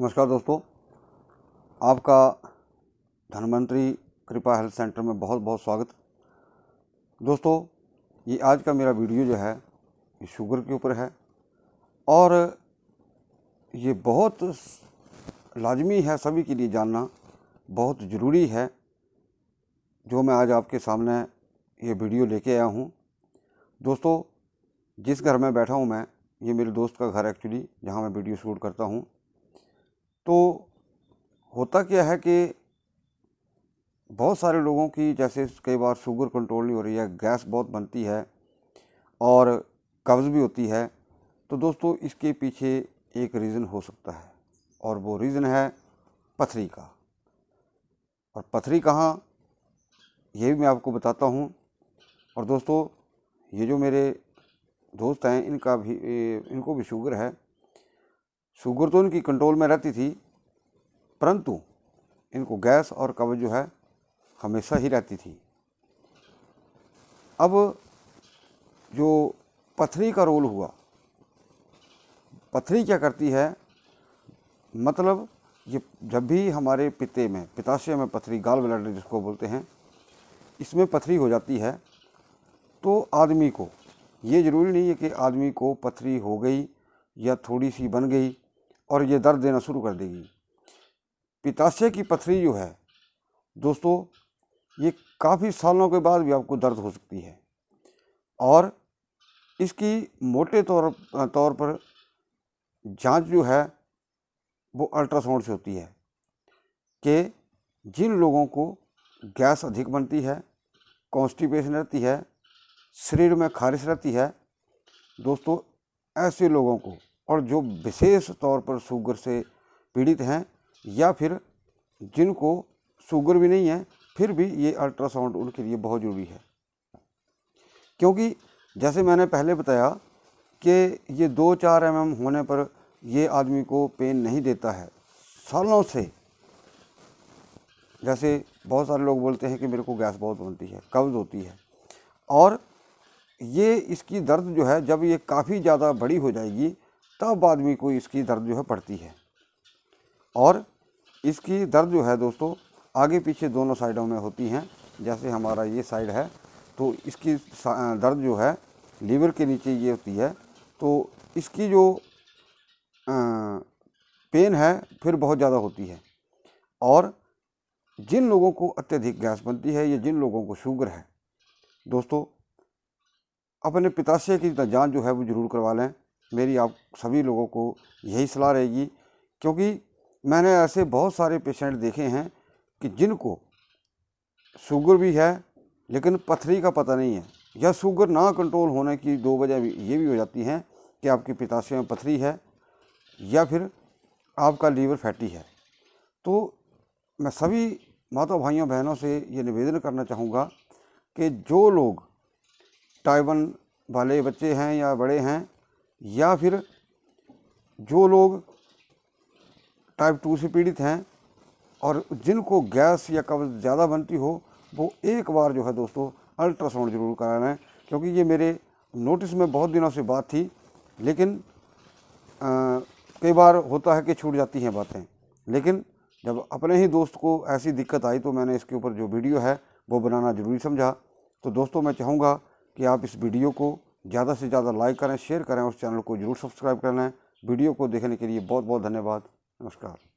नमस्कार दोस्तों आपका धनवंतरी कृपा हेल्थ सेंटर में बहुत बहुत स्वागत दोस्तों ये आज का मेरा वीडियो जो है ये शुगर के ऊपर है और ये बहुत लाजमी है सभी के लिए जानना बहुत ज़रूरी है जो मैं आज आपके सामने ये वीडियो लेके आया हूँ दोस्तों जिस घर में बैठा हूँ मैं ये मेरे दोस्त का घर एक्चुअली जहाँ मैं वीडियो शूट करता हूँ तो होता क्या है कि बहुत सारे लोगों की जैसे कई बार शुगर कंट्रोल नहीं हो रही है गैस बहुत बनती है और कब्ज़ भी होती है तो दोस्तों इसके पीछे एक रीज़न हो सकता है और वो रीज़न है पथरी का और पथरी कहाँ ये भी मैं आपको बताता हूँ और दोस्तों ये जो मेरे दोस्त हैं इनका भी इनको भी शुगर है शुगर तो इनकी कंट्रोल में रहती थी परंतु इनको गैस और कब्ज जो है हमेशा ही रहती थी अब जो पथरी का रोल हुआ पथरी क्या करती है मतलब ये जब भी हमारे पिते में पिताशय में पथरी गाल ब्लैडर जिसको बोलते हैं इसमें पथरी हो जाती है तो आदमी को ये ज़रूरी नहीं है कि आदमी को पथरी हो गई या थोड़ी सी बन गई और ये दर्द देना शुरू कर देगी पिताशय की पथरी जो है दोस्तों ये काफ़ी सालों के बाद भी आपको दर्द हो सकती है और इसकी मोटे तौर तौर पर जांच जो है वो अल्ट्रासाउंड से होती है कि जिन लोगों को गैस अधिक बनती है कॉन्स्टिपेशन रहती है शरीर में खारिश रहती है दोस्तों ऐसे लोगों को और जो विशेष तौर पर शुगर से पीड़ित हैं या फिर जिनको शुगर भी नहीं है फिर भी ये अल्ट्रासाउंड उनके लिए बहुत ज़रूरी है क्योंकि जैसे मैंने पहले बताया कि ये दो चार एम mm होने पर ये आदमी को पेन नहीं देता है सालों से जैसे बहुत सारे लोग बोलते हैं कि मेरे को गैस बहुत बनती है कब्ज़ होती है और ये इसकी दर्द जो है जब ये काफ़ी ज़्यादा बड़ी हो जाएगी तब आदमी को इसकी दर्द जो है पड़ती है और इसकी दर्द जो है दोस्तों आगे पीछे दोनों साइडों में होती हैं जैसे हमारा ये साइड है तो इसकी दर्द जो है लीवर के नीचे ये होती है तो इसकी जो पेन है फिर बहुत ज़्यादा होती है और जिन लोगों को अत्यधिक गैस बनती है या जिन लोगों को शुगर है दोस्तों अपने पिताशय की जांच जो है वो ज़रूर करवा लें मेरी आप सभी लोगों को यही सलाह रहेगी क्योंकि मैंने ऐसे बहुत सारे पेशेंट देखे हैं कि जिनको शुगर भी है लेकिन पथरी का पता नहीं है या शुगर ना कंट्रोल होने की दो वजह ये भी हो जाती हैं कि आपकी पिताशय में पथरी है या फिर आपका लीवर फैटी है तो मैं सभी माता भाइयों बहनों से ये निवेदन करना चाहूँगा कि जो लोग टाइबन वाले बच्चे हैं या बड़े हैं या फिर जो लोग टाइप टू से पीड़ित हैं और जिनको गैस या कब्ज ज़्यादा बनती हो वो एक बार जो है दोस्तों अल्ट्रासाउंड ज़रूर कराना है क्योंकि ये मेरे नोटिस में बहुत दिनों से बात थी लेकिन कई बार होता है कि छूट जाती हैं बातें लेकिन जब अपने ही दोस्त को ऐसी दिक्कत आई तो मैंने इसके ऊपर जो वीडियो है वो बनाना ज़रूरी समझा तो दोस्तों मैं चाहूँगा कि आप इस वीडियो को ज़्यादा से ज़्यादा लाइक करें शेयर करें उस चैनल को जरूर सब्सक्राइब कर लें वीडियो को देखने के लिए बहुत बहुत धन्यवाद नमस्कार